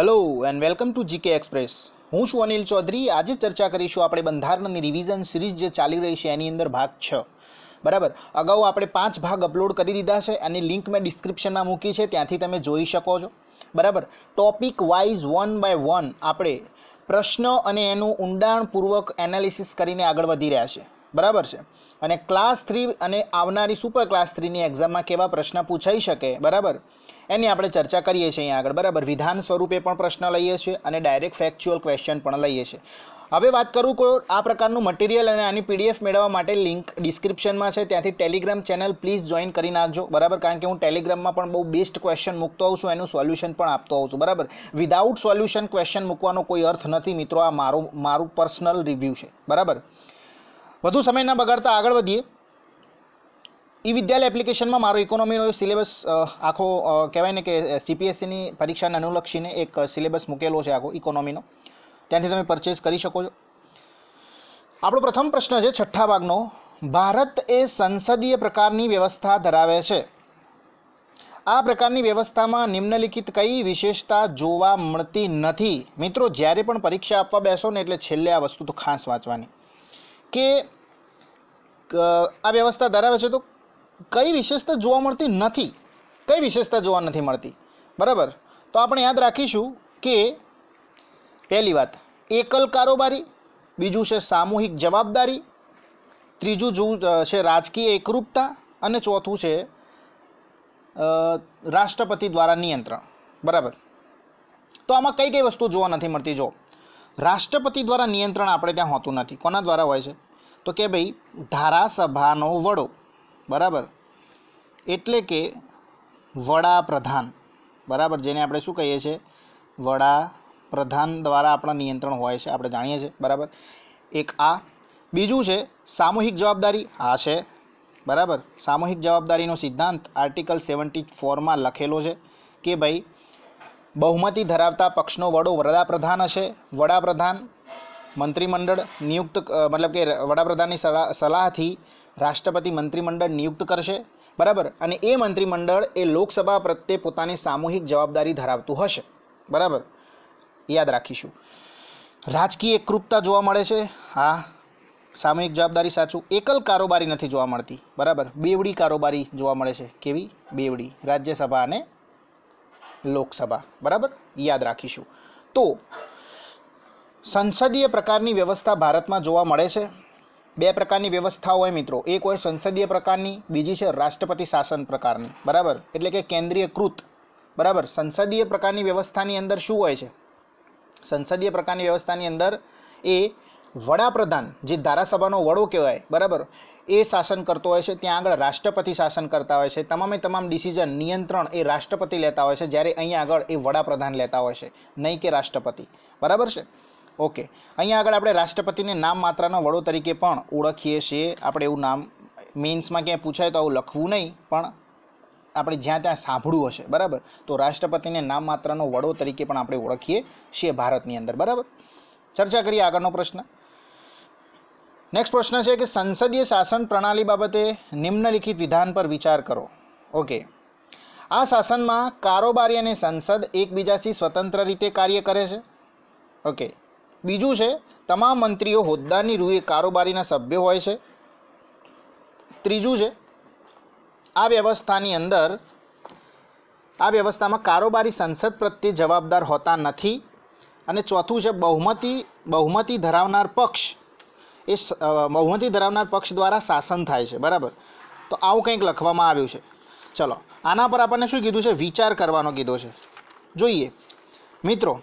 hello and welcome to GK express હું છું અનિલ ચૌધરી આજે ચર્ચા કરીશું આપણે બંધારણની રિવિઝન સિરીઝ જે ચાલી રહી છે એની અંદર ભાગ છ બરાબર અગાઉ આપણે પાંચ ભાગ અપલોડ કરી દીધા છે એની લિંક મેં ડિસ્ક્રિપ્શનમાં મૂકી છે ત્યાંથી તમે જોઈ શકો છો બરાબર topic wise one by one આપણે પ્રશ્ન અને એનું ઊંડાણપૂર્વક એનાલિસિસ કરીને આગળ વધી રહ્યા છે બરાબર છે અને ક્લાસ થ્રી અને આવનારી સુપર ક્લાસ થ્રીની એક્ઝામમાં કેવા પ્રશ્ન પૂછાઈ શકે બરાબર એની આપણે ચર્ચા કરીએ છીએ અહીંયા આગળ બરાબર વિધાન સ્વરૂપે પણ પ્રશ્ન લઈએ છીએ અને ડાયરેક્ટ ફેક્ચ્યુઅલ ક્વેશ્ચન પણ લઈએ છીએ હવે વાત કરું કોઈ આ પ્રકારનું મટીરિયલ અને આની પીડીએફ મેળવવા માટે લિંક ડિસ્ક્રિપ્શનમાં છે ત્યાંથી ટેલિગ્રામ ચેનલ પ્લીઝ જોઈન કરી નાખજો બરાબર કારણ કે હું ટેલિગ્રામમાં પણ બહુ બેસ્ટ ક્વેશ્ચન મૂકતો હોઉં છું એનું સોલ્યુશન પણ આપતો હોઉં છું બરાબર વિદાઉટ સોલ્યુશન ક્વેશ્ચન મૂકવાનો કોઈ અર્થ નથી મિત્રો આ મારું મારું પર્સનલ રિવ્યૂ છે બરાબર વધુ સમય ન બગાડતા આગળ વધીએ ઈ વિદ્યાલય એપ્લિકેશનમાં મારો ઇકોનોમીનો સિલેબસ આખો કહેવાય ને કે સીપીએસસીની પરીક્ષાને અનુલક્ષીને એક સિલેબસ મૂકેલો છે આખો ઇકોનોમીનો ત્યાંથી તમે પરચેસ કરી શકો છો આપણો પ્રથમ પ્રશ્ન છે છઠ્ઠા ભાગનો ભારત એ સંસદીય પ્રકારની વ્યવસ્થા ધરાવે છે આ પ્રકારની વ્યવસ્થામાં નિમ્નલિખિત કઈ વિશેષતા જોવા મળતી નથી મિત્રો જ્યારે પણ પરીક્ષા આપવા બેસો ને એટલે છેલ્લે આ વસ્તુ તો ખાસ વાંચવાની કે આ વ્યવસ્થા ધરાવે છે તો કઈ વિશેષતા જોવા મળતી નથી કઈ વિશેષતા જોવા નથી મળતી બરાબર તો આપણે યાદ રાખીશું કે પહેલી વાત એકલ કારોબારી બીજું છે સામૂહિક જવાબદારી ત્રીજું જોવું છે રાજકીય એકરૂપતા અને ચોથું છે રાષ્ટ્રપતિ દ્વારા નિયંત્રણ બરાબર તો આમાં કઈ કઈ વસ્તુ જોવા નથી મળતી જો રાષ્ટ્રપતિ દ્વારા નિયંત્રણ આપણે ત્યાં હોતું નથી કોના દ્વારા હોય છે તો કે ભાઈ ધારાસભાનો વડો બરાબર એટલે કે વડાપ્રધાન બરાબર જેને આપણે શું કહીએ છીએ વડાપ્રધાન દ્વારા આપણા નિયંત્રણ હોય છે આપણે જાણીએ છીએ બરાબર એક આ બીજું છે સામૂહિક જવાબદારી આ છે બરાબર સામૂહિક જવાબદારીનો સિદ્ધાંત આર્ટિકલ સેવન્ટી ફોરમાં લખેલો છે કે ભાઈ બહુમતી ધરાવતા પક્ષનો વડો વડાપ્રધાન હશે વડાપ્રધાન મંત્રીમંડળ નિયુક્ત મતલબ કે વડાપ્રધાનની સલાહ સલાહથી રાષ્ટ્રપતિ મંત્રીમંડળ નિયુક્ત કરશે બરાબર અને એ મંત્રીમંડળ એ લોકસભા પ્રત્યે પોતાની સામૂહિક જવાબદારી ધરાવતું હશે બરાબર યાદ રાખીશું રાજકીય એકરૂપતા જોવા મળે છે હા સામૂહિક જવાબદારી સાચું એકલ કારોબારી નથી જોવા મળતી બરાબર બેવડી કારોબારી જોવા મળે છે કેવી બેવડી રાજ્યસભા અને લોકસભા બરાબર યાદ રાખીશું તો સંસદીય પ્રકારની વ્યવસ્થા ભારતમાં જોવા મળે છે બે પ્રકારની વ્યવસ્થા હોય મિત્રો એક હોય સંસદીય પ્રકારની બીજી છે રાષ્ટ્રપતિ શાસન પ્રકારની બરાબર એટલે કે કેન્દ્રીયકૃત બરાબર સંસદીય પ્રકારની વ્યવસ્થાની અંદર શું હોય છે સંસદીય પ્રકારની વ્યવસ્થાની અંદર એ વડાપ્રધાન જે ધારાસભાનો વડો કહેવાય બરાબર એ શાસન કરતો હોય છે ત્યાં આગળ રાષ્ટ્રપતિ શાસન કરતા હોય છે તમામે તમામ ડિસિઝન નિયંત્રણ એ રાષ્ટ્રપતિ લેતા હોય છે જ્યારે અહીંયા આગળ એ વડાપ્રધાન લેતા હોય છે નહીં કે રાષ્ટ્રપતિ બરાબર છે ઓકે અહીંયા આગળ આપણે રાષ્ટ્રપતિને નામ માત્રના વડો તરીકે પણ ઓળખીએ છીએ આપણે એવું નામ મેન્સમાં ક્યાંય પૂછાય તો આવું લખવું નહીં પણ આપણે જ્યાં ત્યાં સાંભળવું હશે બરાબર તો રાષ્ટ્રપતિને નામ માત્રનો વડો તરીકે પણ આપણે ઓળખીએ છીએ ભારતની અંદર બરાબર ચર્ચા કરીએ આગળનો પ્રશ્ન નેક્સ્ટ પ્રશ્ન છે કે સંસદીય શાસન પ્રણાલી બાબતે નિમ્નલિખિત વિધાન પર વિચાર કરો ઓકે આ શાસનમાં કારોબારી અને સંસદ એકબીજાથી સ્વતંત્ર રીતે કાર્ય કરે છે ઓકે બીજું છે તમામ મંત્રીઓ હોદ્દાની રૂએ કારોબારીના સભ્ય હોય છે ત્રીજું છે આ વ્યવસ્થાની અંદર આ વ્યવસ્થામાં કારોબારી સંસદ પ્રત્યે જવાબદાર હોતા નથી અને ચોથું છે બહુમતી બહુમતી ધરાવનાર પક્ષ એ બહુમતી ધરાવનાર પક્ષ દ્વારા શાસન થાય છે બરાબર તો આવું કંઈક લખવામાં આવ્યું છે ચલો આના પર આપણને શું કીધું છે વિચાર કરવાનો કીધો છે જોઈએ મિત્રો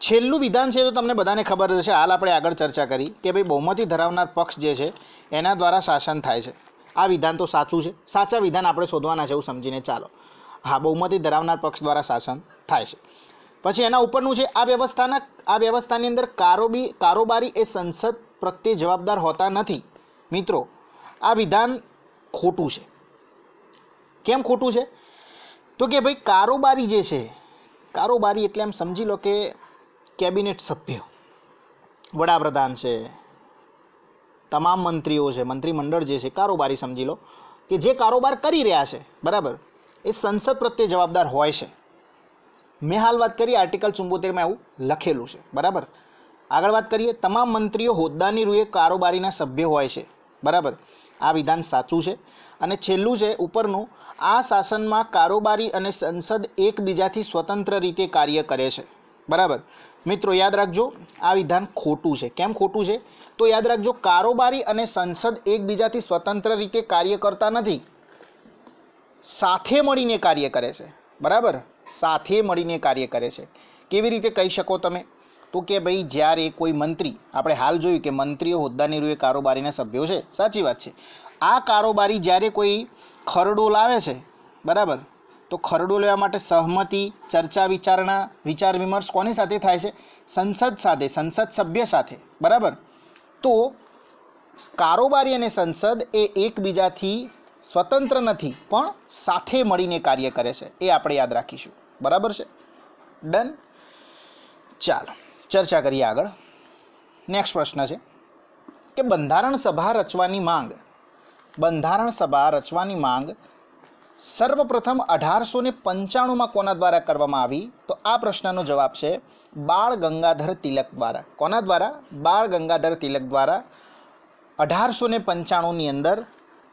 છેલ્લું વિધાન છે તો તમને બધાને ખબર છે હાલ આપણે આગળ ચર્ચા કરી કે ભાઈ બહુમતી ધરાવનાર પક્ષ જે છે એના દ્વારા શાસન થાય છે આ વિધાન તો સાચું છે સાચા વિધાન આપણે શોધવાના છે એવું સમજીને ચાલો હા બહુમતી ધરાવનાર પક્ષ દ્વારા શાસન થાય છે પછી એના ઉપરનું છે આ વ્યવસ્થાના આ વ્યવસ્થાની અંદર કારોબી કારોબારી એ સંસદ પ્રત્યે જવાબદાર હોતા નથી મિત્રો આ વિધાન ખોટું છે કેમ ખોટું છે તો કે ભાઈ કારોબારી જે છે કારોબારી એટલે એમ સમજી લો કે કેબિનેટ સભ્ય વડાપ્રધાન છે તમામ મંત્રીઓ છે મંત્રીમંડળ જે છે કારોબારી સમજી લો કે જે કારોબાર કરી રહ્યા છે બરાબર એ સંસદ પ્રત્યે જવાબદાર હોય છે મેં હાલ વાત કરી આર્ટિકલ ચુંબોતેરમાં એવું લખેલું છે બરાબર આગળ વાત કરીએ તમામ મંત્રીઓ હોદ્દાની રૂએ કારોબારીના સભ્ય હોય છે બરાબર આ વિધાન સાચું છે અને છેલ્લું છે ઉપરનું આ શાસનમાં કારોબારી અને સંસદ એકબીજાથી સ્વતંત્ર રીતે કાર્ય કરે છે બરાબર મિત્રો યાદ રાખજો આ વિધાન ખોટું છે કેમ ખોટું છે તો યાદ રાખજો કારોબારી અને સંસદ એકબીજાથી સ્વતંત્ર રીતે કાર્ય કરતા નથી સાથે મળીને કાર્ય કરે છે બરાબર સાથે મળીને કાર્ય કરે છે કેવી રીતે કહી શકો તમે તો કે ભાઈ જ્યારે કોઈ મંત્રી આપણે હાલ જોયું કે મંત્રીઓ હોદ્દાની રૂએ કારોબારીના સભ્યો છે સાચી વાત છે આ કારોબારી જ્યારે કોઈ ખરડો લાવે છે બરાબર તો ખરડો લેવા માટે સહમતિ ચર્ચા વિચારણા વિચાર વિમર્શ કોની સાથે થાય છે સંસદ સાથે સંસદ સભ્ય સાથે બરાબર તો કારોબારી અને સંસદ એ એકબીજાથી સ્વતંત્ર નથી પણ સાથે મળીને કાર્ય કરે છે એ આપણે યાદ રાખીશું બરાબર છે ડન ચાલો ચર્ચા કરીએ આગળ નેક્સ્ટ પ્રશ્ન છે કે બંધારણ સભા રચવાની માંગ બંધારણ સભા રચવાની માંગ સર્વપ્રથમ અઢારસો ને પંચાણુંમાં કોના દ્વારા કરવામાં આવી તો આ પ્રશ્નનો જવાબ છે બાળ ગંગાધર તિલક દ્વારા કોના દ્વારા બાળ ગંગાધર તિલક દ્વારા અઢારસો ને પંચાણુંની અંદર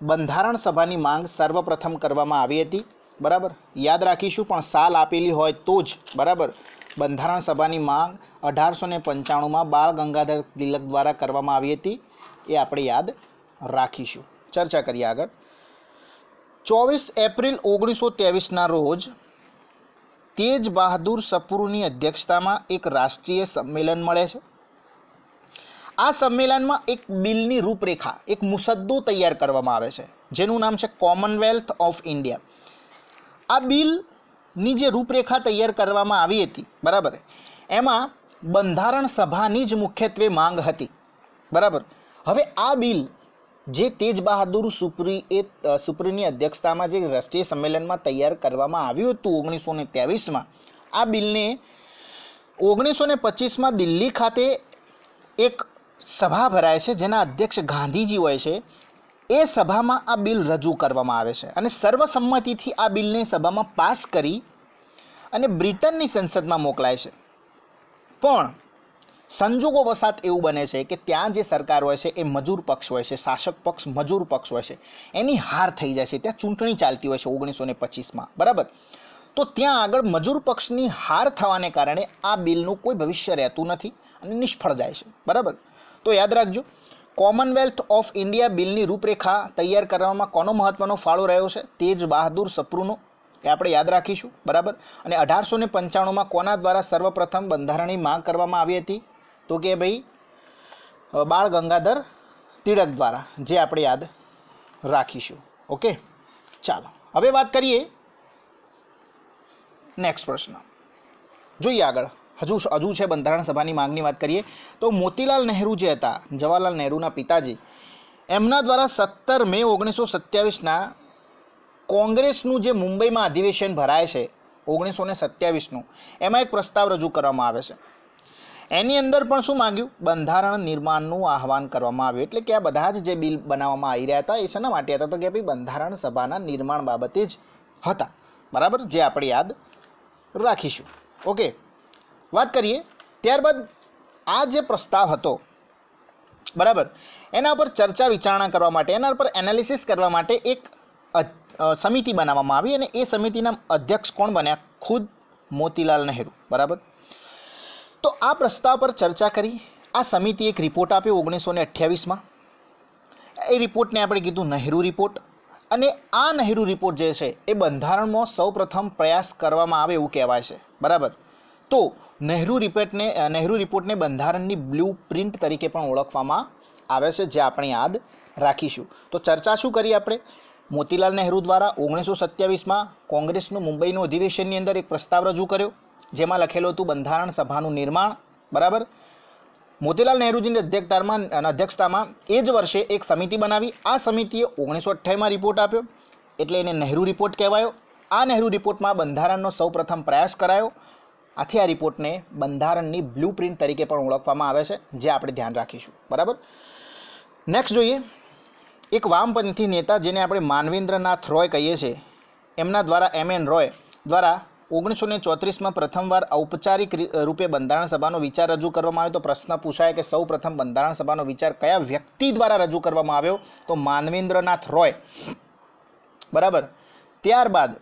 બંધારણ સભાની માંગ સર્વપ્રથમ કરવામાં આવી હતી બરાબર યાદ રાખીશું પણ સાલ આપેલી હોય તો જ બરાબર બંધારણ સભાની માંગ અઢારસો ને પંચાણુંમાં બાળ ગંગાધર તિલક દ્વારા કરવામાં આવી હતી એ આપણે યાદ રાખીશું ચર્ચા કરીએ આગળ ચોવીસ એપ્રિલ ઓગણીસો ત્રેવીસના રોજ તેજ બહાદુર સપૂરની અધ્યક્ષતામાં એક રાષ્ટ્રીય સંમેલન મળે છે આ સંમેલનમાં એક બિલની રૂપરેખા એક મુસદ્દો તૈયાર કરવામાં આવે છે જેનું નામ છે કોમનવેલ્થ ઓફ ઇન્ડિયા આ બિલની જે રૂપરેખા તૈયાર કરવામાં આવી હતી બરાબર એમાં બંધારણ સભાની જ મુખ્યત્વે માંગ હતી બરાબર હવે આ બિલ જે તેજ બહાદુર સુપ્રી એ સુપ્રીની અધ્યક્ષતામાં જે રાષ્ટ્રીય સંમેલનમાં તૈયાર કરવામાં આવ્યું હતું ઓગણીસો ને ત્રેવીસમાં આ બિલને ઓગણીસો ને પચીસમાં દિલ્હી ખાતે એક સભા ભરાય છે જેના અધ્યક્ષ ગાંધીજી હોય છે એ સભામાં આ બિલ રજૂ કરવામાં આવે છે અને સર્વસંમતિથી આ બિલને સભામાં પાસ કરી અને બ્રિટનની સંસદમાં મોકલાય છે પણ સંજોગો વસાત એવું બને છે કે ત્યાં જે સરકાર હોય છે એ મજૂર પક્ષ હોય છે શાસક પક્ષ મજૂર પક્ષ હોય છે એની હાર થઈ જાય છે ત્યાં ચૂંટણી ચાલતી હોય છે ઓગણીસો ને પચીસમાં બરાબર તો ત્યાં આગળ મજૂર પક્ષની હાર થવાને કારણે આ બિલનું કોઈ ભવિષ્ય રહેતું નથી અને નિષ્ફળ જાય છે બરાબર તો યાદ રાખજો કોમનવેલ્થ ઓફ ઇન્ડિયા બિલની રૂપરેખા તૈયાર કરવામાં કોનો મહત્ત્વનો ફાળો રહ્યો છે તે જ બહાદુર સપ્રુનો એ આપણે યાદ રાખીશું બરાબર અને અઢારસો ને પંચાણુંમાં કોના દ્વારા સર્વપ્રથમ બંધારણની માંગ કરવામાં આવી હતી તો કે ભાઈ બાળ ગંગાધર તિડક દ્વારા જે આપણે યાદ રાખીશું ઓકે ચાલો હવે વાત કરીએ નેક્સ્ટ પ્રશ્ન જોઈએ આગળ હજુ હજુ છે બંધારણ સભાની માંગની વાત કરીએ તો મોતીલાલ નહેરુ જે હતા જવાહરલાલ નહેરુના પિતાજી એમના દ્વારા સત્તર મે ઓગણીસો સત્યાવીસના કોંગ્રેસનું જે મુંબઈમાં અધિવેશન ભરાય છે ઓગણીસો ને સત્યાવીસનું એમાં એક પ્રસ્તાવ રજૂ કરવામાં આવે છે એની અંદર પણ શું માગ્યું બંધારણ નિર્માણનું આહવાન કરવામાં આવ્યું એટલે કે આ બધા જ જે બિલ બનાવવામાં આવી રહ્યા હતા એ શેના માટે હતા તો કે ભાઈ બંધારણ સભાના નિર્માણ બાબતે જ હતા બરાબર જે આપણે યાદ રાખીશું ઓકે વાત કરીએ ત્યારબાદ આ જે પ્રસ્તાવ હતો બરાબર એના ઉપર ચર્ચા વિચારણા કરવા માટે એના ઉપર એનાલિસિસ કરવા માટે એક સમિતિ બનાવવામાં આવી અને એ સમિતિના અધ્યક્ષ કોણ બન્યા ખુદ મોતીલાલ નહેરુ બરાબર તો આ પ્રસ્તાવ પર ચર્ચા કરી આ સમિતિએ એક રિપોર્ટ આપ્યો ઓગણીસો ને અઠ્યાવીસમાં એ રિપોર્ટને આપણે કીધું નહેરુ રિપોર્ટ અને આ નહેરુ રિપોર્ટ જે છે એ બંધારણમાં સૌપ્રથમ પ્રયાસ કરવામાં આવે એવું કહેવાય છે બરાબર તો નહેરુ રિપોર્ટને નહેરુ રિપોર્ટને બંધારણની બ્લુ પ્રિન્ટ તરીકે પણ ઓળખવામાં આવે છે જે આપણે યાદ રાખીશું તો ચર્ચા શું કરી આપણે મોતીલાલ નહેરુ દ્વારા ઓગણીસો સત્યાવીસમાં કોંગ્રેસનું મુંબઈનું અધિવેશનની અંદર એક પ્રસ્તાવ રજૂ કર્યો જેમાં લખેલું હતું બંધારણ સભાનું નિર્માણ બરાબર મોતીલાલ નહેરુજીની અધ્યક્ષતામાં અધ્યક્ષતામાં એ જ વર્ષે એક સમિતિ બનાવી આ સમિતિએ ઓગણીસો અઠ્ઠાઈમાં રિપોર્ટ આપ્યો એટલે એને નહેરુ રિપોર્ટ કહેવાયો આ નહેરુ રિપોર્ટમાં બંધારણનો સૌપ્રથમ પ્રયાસ કરાયો આથી આ રિપોર્ટને બંધારણની બ્લુ પ્રિન્ટ તરીકે પણ ઓળખવામાં આવે છે જે આપણે ધ્યાન રાખીશું બરાબર નેક્સ્ટ જોઈએ એક વામપંથી નેતા જેને આપણે માનવેન્દ્રનાથ રોય કહીએ છીએ એમના દ્વારા એમ એન રોય દ્વારા ઓગણીસો ને ચોત્રીસમાં પ્રથમવાર ઔપચારિક રૂપે બંધારણ સભાનો વિચાર રજૂ કરવામાં આવ્યો તો પ્રશ્ન પૂછાય કે સૌ પ્રથમ બંધારણ સભાનો વિચાર કયા વ્યક્તિ દ્વારા રજૂ કરવામાં આવ્યો તો માનવેન્દ્રનાથ રોય બરાબર ત્યારબાદ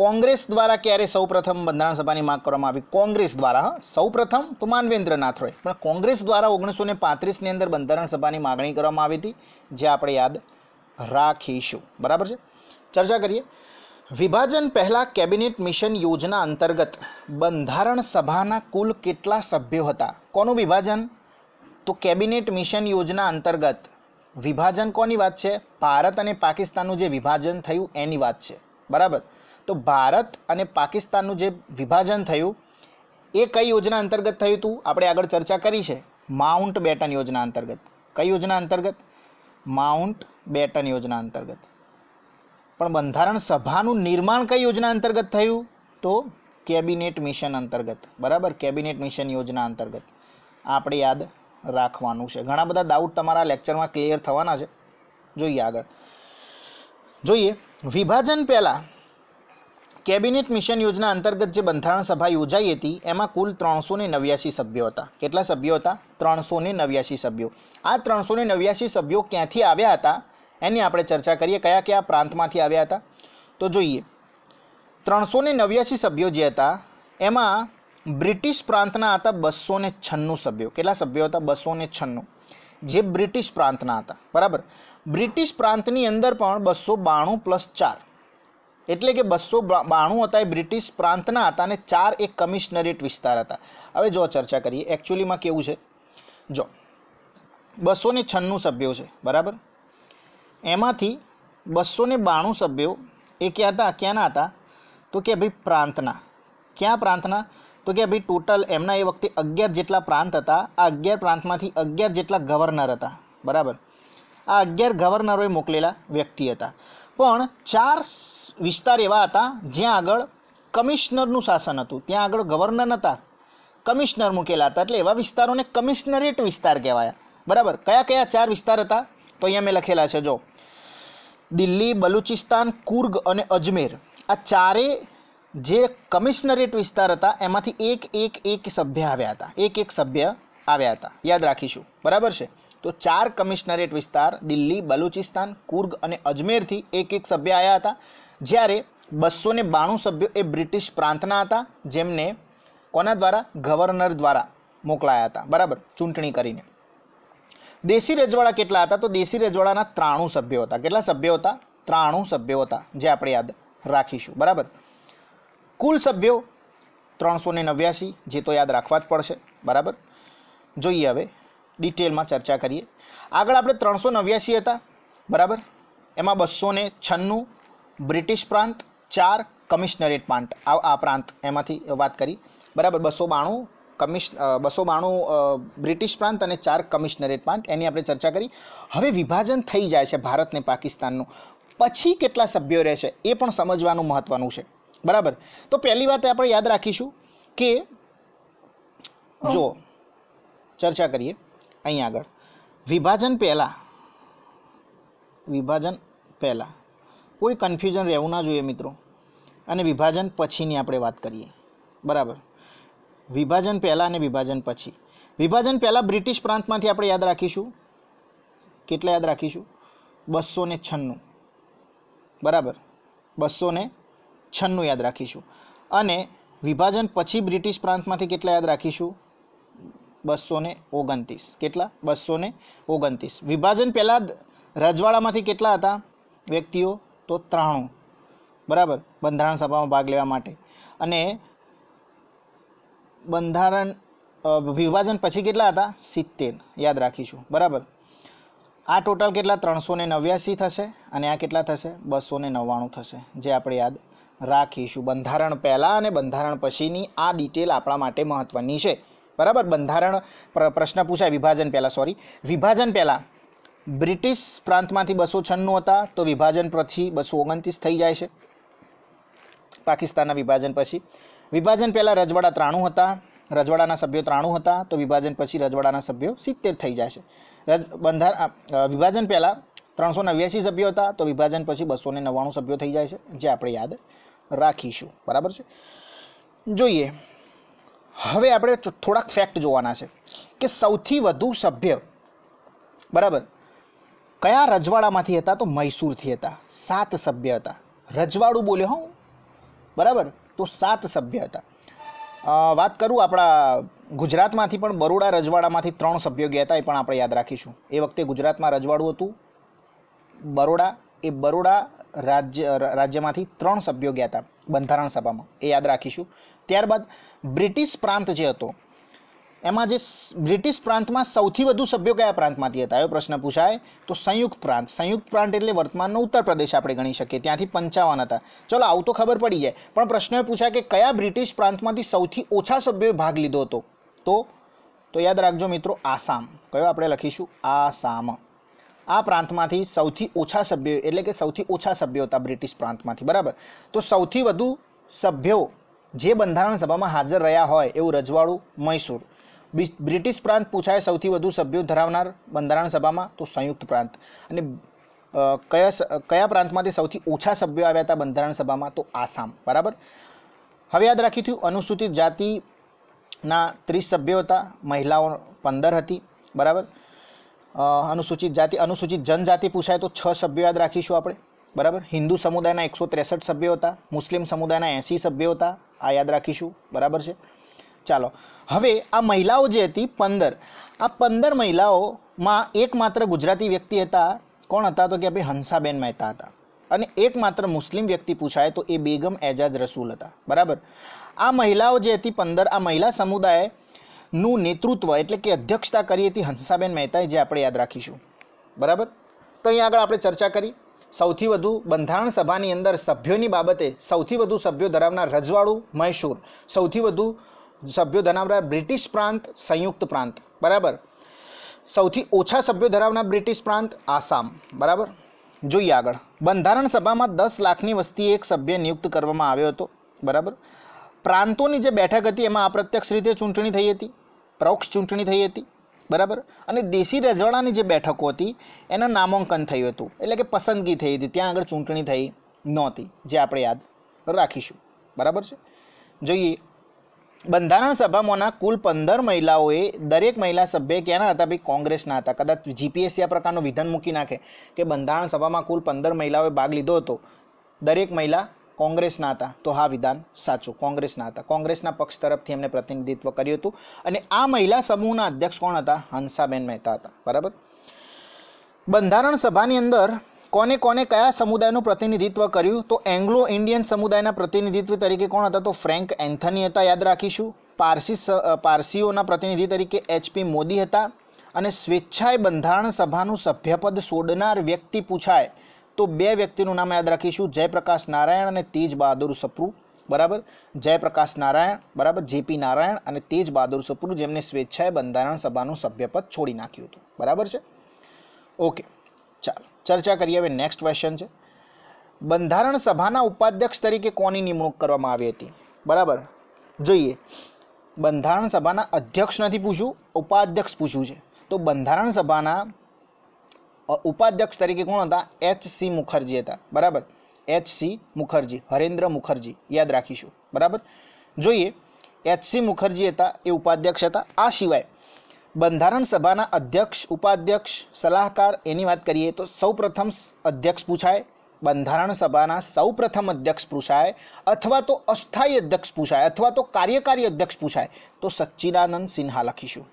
કોંગ્રેસ દ્વારા ક્યારે સૌપ્રથમ બંધારણ સભાની માંગ કરવામાં આવી કોંગ્રેસ દ્વારા સૌ પ્રથમ તો માનવેન્દ્રનાથ રોય પણ કોંગ્રેસ દ્વારા ઓગણીસો ને પાંત્રીસની અંદર બંધારણ સભાની માગણી કરવામાં આવી હતી જે આપણે યાદ રાખીશું બરાબર છે ચર્ચા કરીએ વિભાજન પહેલાં કેબિનેટ મિશન યોજના અંતર્ગત બંધારણ સભાના કુલ કેટલા સભ્યો હતા કોનું વિભાજન તો કેબિનેટ મિશન યોજના અંતર્ગત વિભાજન કોની વાત છે ભારત અને પાકિસ્તાનનું જે વિભાજન થયું એની વાત છે બરાબર તો ભારત અને પાકિસ્તાનનું જે વિભાજન થયું એ કઈ યોજના અંતર્ગત થયું હતું આપણે આગળ ચર્ચા કરી છે માઉન્ટ બેટન યોજના અંતર્ગત કઈ યોજના અંતર્ગત માઉન્ટ બેટન યોજના અંતર્ગત પણ બંધારણ સભાનું નિર્માણ કઈ યોજના અંતર્ગત થયું તો કેબિનેટ મિશન અંતર્ગત બરાબર કેબિનેટ મિશન યોજના અંતર્ગત આપણે યાદ રાખવાનું છે ઘણા બધા ડાઉટ તમારા લેક્ચરમાં ક્લિયર થવાના છે જોઈએ આગળ જોઈએ વિભાજન પહેલાં કેબિનેટ મિશન યોજના અંતર્ગત જે બંધારણ સભા યોજાઈ હતી એમાં કુલ ત્રણસો ને નવ્યાસી સભ્યો હતા કેટલા સભ્યો હતા ત્રણસો ને નવ્યાસી સભ્યો આ ત્રણસો ને નવ્યાસી સભ્યો ક્યાંથી આવ્યા હતા એની આપણે ચર્ચા કરીએ કયા કયા પ્રાંતમાંથી આવ્યા હતા તો જોઈએ ત્રણસો ને નવ્યાસી સભ્યો જે હતા એમાં બ્રિટિશ પ્રાંતના હતા બસો ને છન્નું સભ્યો કેટલા સભ્યો હતા બસો ને છન્નું જે બ્રિટિશ પ્રાંતના હતા બરાબર બ્રિટિશ પ્રાંતની અંદર પણ બસો બાણું પ્લસ ચાર એટલે કે બસો બાણું હતા એ બ્રિટિશ પ્રાંતના હતા અને ચાર એક કમિશનરેટ વિસ્તાર હતા હવે જો ચર્ચા કરીએ એકચ્યુઅલીમાં કેવું છે જો બસો છન્નું સભ્યો છે બરાબર એમાંથી બસો ને બાણું સભ્યો એ ક્યાં હતા ક્યાંના હતા તો કે ભાઈ પ્રાંતના ક્યાં પ્રાંતના તો કે ભાઈ ટોટલ એમના એ વખતે અગિયાર જેટલા પ્રાંત હતા આ અગિયાર પ્રાંતમાંથી અગિયાર જેટલા ગવર્નર હતા બરાબર આ અગિયાર ગવર્નરોએ મોકલેલા વ્યક્તિ હતા પણ ચાર વિસ્તાર એવા હતા જ્યાં આગળ કમિશનરનું શાસન હતું ત્યાં આગળ ગવર્નર હતા કમિશનર મૂકેલા હતા એટલે એવા વિસ્તારોને કમિશનરેટ વિસ્તાર કહેવાયા બરાબર કયા કયા ચાર વિસ્તાર હતા તો અહીંયા મેં લખેલા છે જો દિલ્હી બલુચિસ્તાન કુર્ગ અને અજમેર આ ચારે જે કમિશનરેટ વિસ્તાર હતા એમાંથી એક એક એક સભ્ય આવ્યા હતા એક એક સભ્ય આવ્યા હતા યાદ રાખીશું બરાબર છે તો ચાર કમિશનરેટ વિસ્તાર દિલ્હી બલુચિસ્તાન કુર્ગ અને અજમેરથી એક એક સભ્ય આવ્યા હતા જ્યારે બસો ને બાણું સભ્યો એ બ્રિટિશ પ્રાંતના હતા જેમને કોના દ્વારા ગવર્નર દ્વારા મોકલાયા હતા બરાબર ચૂંટણી કરીને દેશી રજવાડા કેટલા હતા તો દેશી રજવાડાના ત્રાણું સભ્યો હતા કેટલા સભ્યો હતા ત્રાણું સભ્યો હતા જે આપણે યાદ રાખીશું બરાબર કુલ સભ્યો ત્રણસો ને નવ્યાસી જે તો યાદ રાખવા જ પડશે બરાબર જોઈએ હવે ડિટેલમાં ચર્ચા કરીએ આગળ આપણે ત્રણસો નવ્યાસી હતા બરાબર એમાં બસો ને છન્નું બ્રિટિશ પ્રાંત ચાર કમિશનરેટ પ્રાંત આ પ્રાંત એમાંથી વાત કરી બરાબર બસો બાણું કમિશ બસો બાણું બ્રિટિશ પ્રાંત અને ચાર કમિશનરેટ પ્રાંત એની આપણે ચર્ચા કરી હવે વિભાજન થઈ જાય છે ભારતને પાકિસ્તાનનું પછી કેટલા સભ્યો રહેશે એ પણ સમજવાનું મહત્ત્વનું છે બરાબર તો પહેલી વાત આપણે યાદ રાખીશું કે જો ચર્ચા કરીએ અહીં આગળ વિભાજન પહેલાં વિભાજન પહેલાં કોઈ કન્ફ્યુઝન રહેવું ના જોઈએ મિત્રો અને વિભાજન પછીની આપણે વાત કરીએ બરાબર વિભાજન પહેલાં અને વિભાજન પછી વિભાજન પહેલાં બ્રિટિશ પ્રાંતમાંથી આપણે યાદ રાખીશું કેટલા યાદ રાખીશું બસો ને છન્નું બરાબર બસો ને છન્નું યાદ રાખીશું અને વિભાજન પછી બ્રિટિશ પ્રાંતમાંથી કેટલા યાદ રાખીશું બસો ને ઓગણત્રીસ કેટલા બસો ને ઓગણત્રીસ વિભાજન પહેલાં રજવાડામાંથી કેટલા હતા વ્યક્તિઓ તો ત્રાણું બરાબર બંધારણ સભામાં ભાગ લેવા માટે અને બંધારણ વિભાજન પછી કેટલા હતા સિત્તેર યાદ રાખીશું બરાબર આ ટોટલ કેટલા ત્રણસો નવ્યાસી થશે અને આ કેટલા થશે બસો ને નવ્વાણું થશે જે આપણે યાદ રાખીશું બંધારણ પહેલાં અને બંધારણ પછીની આ ડિટેલ આપણા માટે મહત્ત્વની છે બરાબર બંધારણ પ્રશ્ન પૂછાય વિભાજન પહેલાં સોરી વિભાજન પહેલાં બ્રિટિશ પ્રાંતમાંથી બસો છન્નું હતા તો વિભાજન પછી બસો ઓગણત્રીસ થઈ જાય છે પાકિસ્તાનના વિભાજન પછી વિભાજન પહેલાં રજવાડા ત્રાણું હતા રજવાડાના સભ્યો ત્રાણું હતા તો વિભાજન પછી રજવાડાના સભ્યો સિત્તેર થઈ જશે બંધાર વિભાજન પહેલાં ત્રણસો નવ્યાસી સભ્યો હતા તો વિભાજન પછી બસો ને નવ્વાણું સભ્યો થઈ જાય છે જે આપણે યાદ રાખીશું બરાબર છે જોઈએ હવે આપણે થોડાક ફેક્ટ જોવાના છે કે સૌથી વધુ સભ્ય બરાબર કયા રજવાડામાંથી હતા તો મૈસૂરથી હતા સાત સભ્ય હતા રજવાડું બોલ્યો હું બરાબર તો સાત સભ્ય હતા વાત કરું આપણા ગુજરાતમાંથી પણ બરોડા રજવાડામાંથી ત્રણ સભ્યો ગયા હતા એ પણ આપણે યાદ રાખીશું એ વખતે ગુજરાતમાં રજવાડું હતું બરોડા એ બરોડા રાજ્ય રાજ્યમાંથી ત્રણ સભ્યો ગયા હતા બંધારણ સભામાં એ યાદ રાખીશું ત્યારબાદ બ્રિટિશ પ્રાંત જે હતો એમાં જે બ્રિટિશ પ્રાંતમાં સૌથી વધુ સભ્યો કયા પ્રાંતમાંથી હતા એવો પ્રશ્ન પૂછાય તો સંયુક્ત પ્રાંત સંયુક્ત પ્રાંત એટલે વર્તમાનનો ઉત્તર પ્રદેશ આપણે ગણી શકીએ ત્યાંથી પંચાવન હતા ચલો આવું તો ખબર પડી જાય પણ પ્રશ્ન એ પૂછાય કે કયા બ્રિટિશ પ્રાંતમાંથી સૌથી ઓછા સભ્યોએ ભાગ લીધો હતો તો તો યાદ રાખજો મિત્રો આસામ કયો આપણે લખીશું આસામ આ પ્રાંતમાંથી સૌથી ઓછા સભ્યો એટલે કે સૌથી ઓછા સભ્યો હતા બ્રિટિશ પ્રાંતમાંથી બરાબર તો સૌથી વધુ સભ્યો જે બંધારણ સભામાં હાજર રહ્યા હોય એવું રજવાડું મૈસૂર બ્રિટિશ પ્રાંત પૂછાય સૌથી વધુ સભ્યો ધરાવનાર બંધારણ સભામાં તો સંયુક્ત પ્રાંત અને કયા કયા પ્રાંતમાંથી સૌથી ઓછા સભ્યો આવ્યા હતા બંધારણ સભામાં તો આસામ બરાબર હવે યાદ રાખીશું અનુસૂચિત જાતિના ત્રીસ સભ્યો હતા મહિલાઓ પંદર હતી બરાબર અનુસૂચિત જાતિ અનુસૂચિત જનજાતિ પૂછાય તો છ સભ્યો યાદ રાખીશું આપણે બરાબર હિન્દુ સમુદાયના એકસો ત્રેસઠ સભ્યો હતા મુસ્લિમ સમુદાયના એંસી સભ્યો હતા આ યાદ રાખીશું બરાબર છે ચાલો હવે આ મહિલાઓ જે હતી પંદર આ પંદર મહિલાઓમાં એકમાત્ર ગુજરાતી વ્યક્તિ હતા કોણ હતા તો કે ભાઈ હંસાબેન મહેતા હતા અને એકમાત્ર મુસ્લિમ વ્યક્તિ પૂછાય તો એ બેગમ એજાજ રસૂલ હતા બરાબર આ મહિલાઓ જે હતી પંદર આ મહિલા સમુદાયનું નેતૃત્વ એટલે કે અધ્યક્ષતા કરી હતી હંસાબેન મહેતાએ જે આપણે યાદ રાખીશું બરાબર તો અહીં આગળ આપણે ચર્ચા કરી સૌથી વધુ બંધારણ સભાની અંદર સભ્યોની બાબતે સૌથી વધુ સભ્યો ધરાવનાર રજવાડું મૈસૂર સૌથી વધુ સભ્યો ધરાવનાર બ્રિટિશ પ્રાંત સંયુક્ત પ્રાંત બરાબર સૌથી ઓછા સભ્યો ધરાવનાર બ્રિટિશ પ્રાંત આસામ બરાબર જોઈએ આગળ બંધારણ સભામાં દસ લાખની વસ્તી એક સભ્ય નિયુક્ત કરવામાં આવ્યો હતો બરાબર પ્રાંતોની જે બેઠક હતી એમાં અપ્રત્યક્ષ રીતે ચૂંટણી થઈ હતી પરોક્ષ ચૂંટણી થઈ હતી બરાબર અને દેશી રજવાડાની જે બેઠકો હતી એના નામાંકન થયું હતું એટલે કે પસંદગી થઈ હતી ત્યાં આગળ ચૂંટણી થઈ નહોતી જે આપણે યાદ રાખીશું બરાબર છે જોઈએ બંધારણ સભામાંના કુલ પંદર મહિલાઓએ દરેક મહિલા સભ્ય ક્યાંના હતા ભાઈ કોંગ્રેસના હતા કદાચ જીપીએસસી આ પ્રકારનું વિધાન મૂકી નાખે કે બંધારણ સભામાં કુલ પંદર મહિલાઓએ ભાગ લીધો હતો દરેક મહિલા કોંગ્રેસના હતા તો હા વિધાન સાચું કોંગ્રેસના હતા કોંગ્રેસના પક્ષ તરફથી એમને પ્રતિનિધિત્વ કર્યું હતું અને આ મહિલા સમૂહના અધ્યક્ષ કોણ હતા હંસાબેન મહેતા હતા બરાબર બંધારણ સભાની અંદર કોને કોને કયા સમુદાયનું પ્રતિનિધિત્વ કર્યું તો એંગ્લો ઇન્ડિયન સમુદાયના પ્રતિનિધિત્વ તરીકે કોણ હતા તો ફ્રેન્ક એન્થની હતા યાદ રાખીશું પારસી પારસીઓના પ્રતિનિધિ તરીકે એચપી મોદી હતા અને સ્વેચ્છાએ બંધારણ સભાનું સભ્યપદ સોડનાર વ્યક્તિ પૂછાય તો બે વ્યક્તિનું નામ યાદ રાખીશું જયપ્રકાશ નારાયણ અને તેજ બહાદુર સપ્રુ બરાબર જયપ્રકાશ નારાયણ બરાબર જેપી નારાયણ અને તેજ બહાદુર સપ્રુ જેમને સ્વેચ્છાએ બંધારણ સભાનું સભ્યપદ છોડી નાખ્યું હતું બરાબર છે ઓકે ચાલો ચર્ચા કરીએ હવે નેક્સ્ટ ક્વેશ્ચન છે બંધારણ સભાના ઉપાધ્યક્ષ તરીકે કોની નિમણૂક કરવામાં આવી હતી બરાબર જોઈએ બંધારણ સભાના અધ્યક્ષ નથી પૂછ્યું ઉપાધ્યક્ષ પૂછ્યું છે તો બંધારણ સભાના ઉપાધ્યક્ષ તરીકે કોણ હતા એચ સી મુખર્જી હતા બરાબર એચ સી મુખર્જી હરેન્દ્ર મુખર્જી યાદ રાખીશું બરાબર જોઈએ એચ સી મુખર્જી હતા એ ઉપાધ્યક્ષ હતા આ સિવાય બંધારણ સભાના અધ્યક્ષ ઉપાધ્યક્ષ સલાહકાર એની વાત કરીએ તો સૌપ્રથમ અધ્યક્ષ પૂછાય બંધારણ સભાના સૌપ્રથમ અધ્યક્ષ પૂછાય અથવા તો અસ્થાયી અધ્યક્ષ પૂછાય અથવા તો કાર્યકારી અધ્યક્ષ પૂછાય તો સચ્ચિદાનંદ સિન્હા લખીશું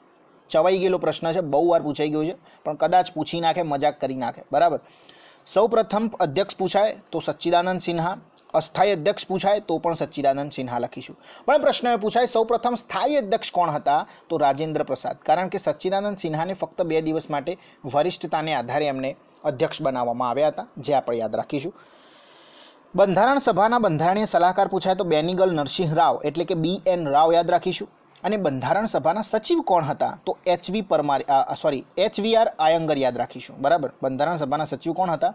ચવાઈ ગયેલો પ્રશ્ન છે બહુ વાર પૂછાઈ ગયો છે પણ કદાચ પૂછી નાખે મજાક કરી નાખે બરાબર સૌપ્રથમ અધ્યક્ષ પૂછાય તો સચ્ચિદાનંદ સિન્હા અસ્થાયી અધ્યક્ષ પૂછાય તો પણ સચ્ચિદાનંદ સિન્હા લખીશું પણ પ્રશ્ન એ પૂછાય સૌપ્રથમ સ્થાયી અધ્યક્ષ કોણ હતા તો રાજેન્દ્ર પ્રસાદ કારણ કે સચ્ચિદાનંદ સિન્હાને ફક્ત બે દિવસ માટે વરિષ્ઠતાને આધારે એમને અધ્યક્ષ બનાવવામાં આવ્યા હતા જે આપણે યાદ રાખીશું બંધારણ સભાના બંધારણીય સલાહકાર પૂછાય તો બેનિગલ નરસિંહ રાવ એટલે કે બી એન રાવ યાદ રાખીશું અને બંધારણ સભાના સચિવ કોણ હતા તો HV Parmar sorry HVR Iyengar યાદ રાખીશું બરાબર બંધારણ સભાના સચિવ કોણ હતા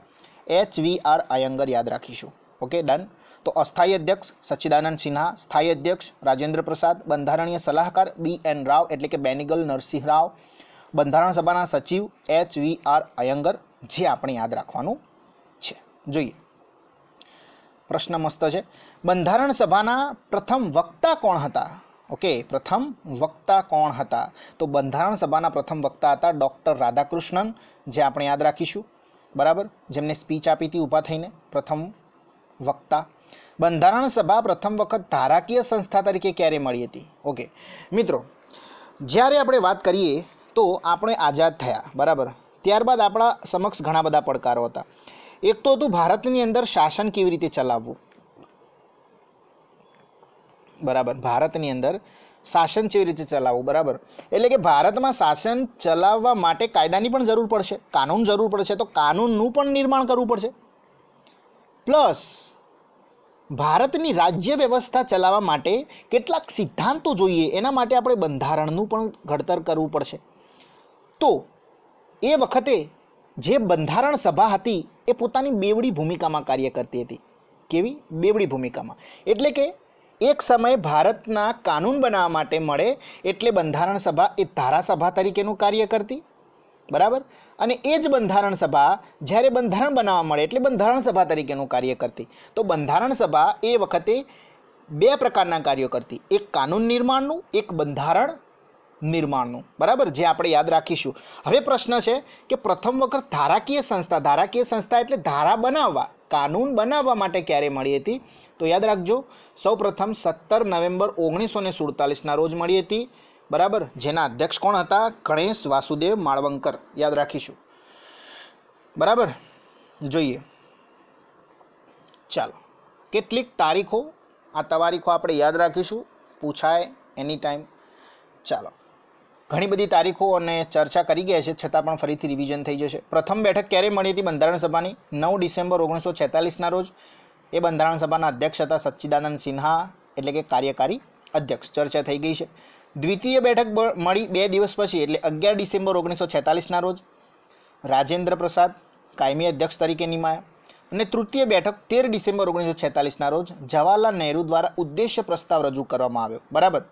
એચ વી આર આયંગર યાદ રાખીશું ઓકે ડન તો અસ્થાયી અધ્યક્ષ સચ્ચિદાનંદ સિન્હા સ્થાયી અધ્યક્ષ રાજેન્દ્ર પ્રસાદ બંધારણીય સલાહકાર બી એન રાવ એટલે કે બેનિગલ નરસિંહ રાવ બંધારણ સભાના સચિવ એચ વી આર આયંગર જે આપણે યાદ રાખવાનું છે જોઈએ પ્રશ્ન મસ્ત છે બંધારણ સભાના પ્રથમ વક્તા કોણ હતા ઓકે પ્રથમ વક્તા કોણ હતા તો બંધારણ સભાના પ્રથમ વક્તા હતા ડૉક્ટર રાધાકૃષ્ણન જે આપણે યાદ રાખીશું બરાબર જેમને સ્પીચ આપી હતી ઊભા થઈને પ્રથમ વક્તા બંધારણ સભા પ્રથમ વખત ધારાકીય સંસ્થા તરીકે ક્યારે મળી હતી ઓકે મિત્રો જ્યારે આપણે વાત કરીએ તો આપણે આઝાદ થયા બરાબર ત્યારબાદ આપણા સમક્ષ ઘણા બધા પડકારો હતા એક તો હતું ભારતની અંદર શાસન કેવી રીતે ચલાવવું બરાબર ભારતની અંદર શાસન કેવી રીતે ચલાવવું બરાબર એટલે કે ભારતમાં શાસન ચલાવવા માટે કાયદાની પણ જરૂર પડશે કાનૂન જરૂર પડશે તો કાનૂનનું પણ નિર્માણ કરવું પડશે પ્લસ ભારતની રાજ્ય વ્યવસ્થા ચલાવવા માટે કેટલાક સિદ્ધાંતો જોઈએ એના માટે આપણે બંધારણનું પણ ઘડતર કરવું પડશે તો એ વખતે જે બંધારણ સભા હતી એ પોતાની બેવડી ભૂમિકામાં કાર્ય કરતી હતી કેવી બેવડી ભૂમિકામાં એટલે કે એક સમયે ભારતના કાનૂન બનાવવા માટે મળે એટલે બંધારણ સભા એ ધારાસભા તરીકેનું કાર્ય કરતી બરાબર અને એ જ બંધારણ સભા જ્યારે બંધારણ બનાવવા મળે એટલે બંધારણ સભા તરીકેનું કાર્ય કરતી તો બંધારણ સભા એ વખતે બે પ્રકારના કાર્યો કરતી એક કાનૂન નિર્માણનું એક બંધારણ નિર્માણનું બરાબર જે આપણે યાદ રાખીશું હવે પ્રશ્ન છે કે પ્રથમ વખત ધારાકીય સંસ્થા ધારાકીય સંસ્થા એટલે ધારા બનાવવા કાનૂન બનાવવા માટે ક્યારે મળી હતી તો યાદ રાખજો સૌપ્રથમ સત્તર નવેમ્બર ઓગણીસો ને સુડતાલીસના રોજ મળી હતી બરાબર જેના અધ્યક્ષ કોણ હતા ગણેશ વાસુદેવ માળવંકર યાદ રાખીશું બરાબર જોઈએ ચાલો કેટલીક તારીખો આ તારીખો આપણે યાદ રાખીશું પૂછાય એની ટાઈમ ચાલો ઘણી બધી તારીખો અને ચર્ચા કરી ગયા છે છતાં પણ ફરીથી રિવિઝન થઈ જશે પ્રથમ બેઠક ક્યારે મળી હતી બંધારણ સભાની નવ ડિસેમ્બર ઓગણીસો છેતાલીસના રોજ એ બંધારણ સભાના અધ્યક્ષ હતા સચ્ચિદાનંદ સિન્હા એટલે કે કાર્યકારી અધ્યક્ષ ચર્ચા થઈ ગઈ છે દ્વિતીય બેઠક મળી બે દિવસ પછી એટલે અગિયાર ડિસેમ્બર ઓગણીસો છેતાલીસના રોજ રાજેન્દ્ર પ્રસાદ કાયમી અધ્યક્ષ તરીકે નિમાયા અને તૃતીય બેઠક તેર ડિસેમ્બર ઓગણીસો છેતાલીસના રોજ જવાહરલાલ નહેરુ દ્વારા ઉદ્દેશ્ય પ્રસ્તાવ રજૂ કરવામાં આવ્યો બરાબર